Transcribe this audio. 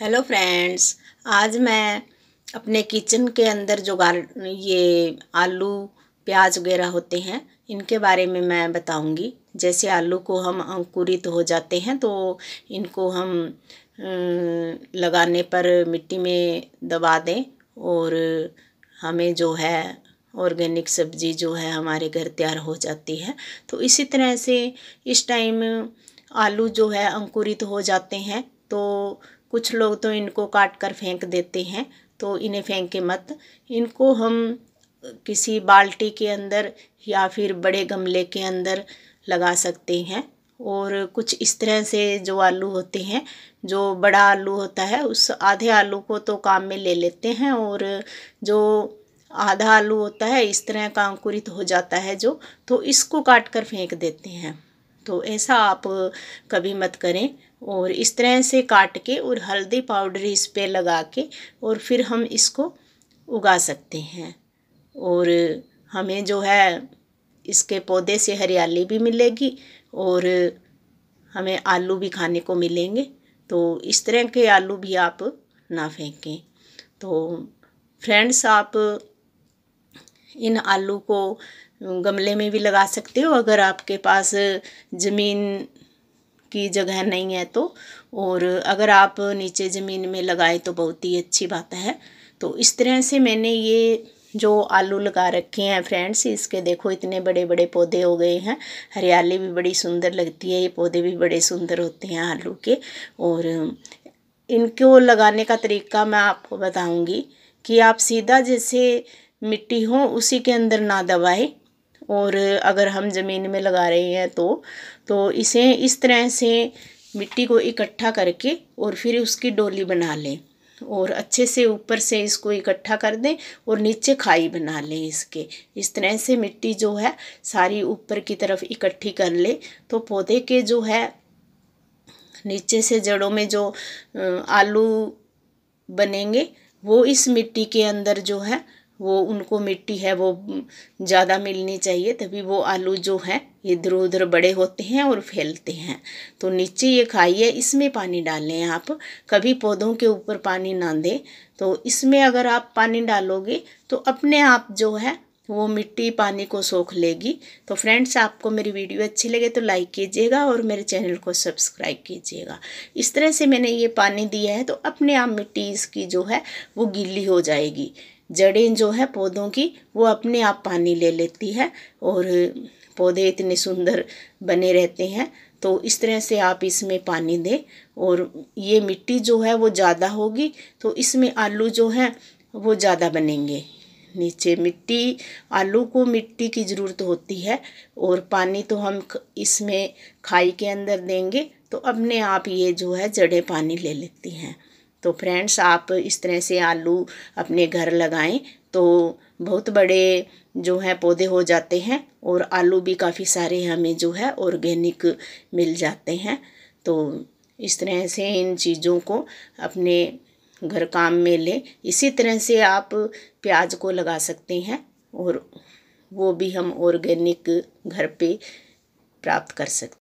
hello friends आज मैं अपने किचन के अंदर जो गार ये आलू प्याज वगैरह होते हैं इनके बारे में मैं बताऊंगी जैसे आलू को हम अंकुरित हो जाते हैं तो इनको हम अं, लगाने पर मिट्टी में दबा दें और हमें जो है ऑर्गेनिक सब्जी जो है हमारे घर तैयार हो जाती है तो इसी तरह से इस टाइम आलू जो है अंकुरित हो जाते हैं तो कुछ लोग तो इनको काट कर फेंक देते हैं तो इन्हें फेंके मत इनको हम किसी बाल्टी के अंदर या फिर बड़े गमले के अंदर लगा सकते हैं और कुछ इस तरह से जो आलू होते हैं जो बड़ा आलू होता है उस आधे आलू को तो काम में ले लेते हैं और जो आधा आलू होता है इस तरह का अंकुरित हो जाता है जो तो इसको काट कर फेंक देते हैं तो ऐसा आप कभी मत करें और इस तरह से काट के और हल्दी पाउडर इस पर लगा के और फिर हम इसको उगा सकते हैं और हमें जो है इसके पौधे से हरियाली भी मिलेगी और हमें आलू भी खाने को मिलेंगे तो इस तरह के आलू भी आप ना फेंकें तो फ्रेंड्स आप इन आलू को गमले में भी लगा सकते हो अगर आपके पास ज़मीन की जगह नहीं है तो और अगर आप नीचे ज़मीन में लगाए तो बहुत ही अच्छी बात है तो इस तरह से मैंने ये जो आलू लगा रखे हैं फ्रेंड्स इसके देखो इतने बड़े बड़े पौधे हो गए हैं हरियाली भी बड़ी सुंदर लगती है ये पौधे भी बड़े सुंदर होते हैं आलू के और इनको लगाने का तरीका मैं आपको बताऊंगी कि आप सीधा जैसे मिट्टी हो उसी के अंदर ना दबाए और अगर हम ज़मीन में लगा रहे हैं तो तो इसे इस तरह से मिट्टी को इकट्ठा करके और फिर उसकी डोली बना लें और अच्छे से ऊपर से इसको इकट्ठा कर दें और नीचे खाई बना लें इसके इस तरह से मिट्टी जो है सारी ऊपर की तरफ इकट्ठी कर ले तो पौधे के जो है नीचे से जड़ों में जो आलू बनेंगे वो इस मिट्टी के अंदर जो है वो उनको मिट्टी है वो ज़्यादा मिलनी चाहिए तभी वो आलू जो है इधर उधर बड़े होते हैं और फैलते हैं तो नीचे ये खाई है इसमें पानी डालें आप कभी पौधों के ऊपर पानी ना दें तो इसमें अगर आप पानी डालोगे तो अपने आप जो है वो मिट्टी पानी को सोख लेगी तो फ्रेंड्स आपको मेरी वीडियो अच्छी लगे तो लाइक कीजिएगा और मेरे चैनल को सब्सक्राइब कीजिएगा इस तरह से मैंने ये पानी दिया है तो अपने आप मिट्टी इसकी जो है वो गीली हो जाएगी जड़ें जो है पौधों की वो अपने आप पानी ले लेती है और पौधे इतने सुंदर बने रहते हैं तो इस तरह से आप इसमें पानी दें और ये मिट्टी जो है वो ज़्यादा होगी तो इसमें आलू जो है वो ज़्यादा बनेंगे नीचे मिट्टी आलू को मिट्टी की ज़रूरत होती है और पानी तो हम इसमें खाई के अंदर देंगे तो अपने आप ये जो है जड़ें पानी ले लेती हैं तो फ्रेंड्स आप इस तरह से आलू अपने घर लगाएं तो बहुत बड़े जो है पौधे हो जाते हैं और आलू भी काफ़ी सारे हमें जो है ऑर्गेनिक मिल जाते हैं तो इस तरह से इन चीज़ों को अपने घर काम में लें इसी तरह से आप प्याज को लगा सकते हैं और वो भी हम ऑर्गेनिक घर पे प्राप्त कर सकते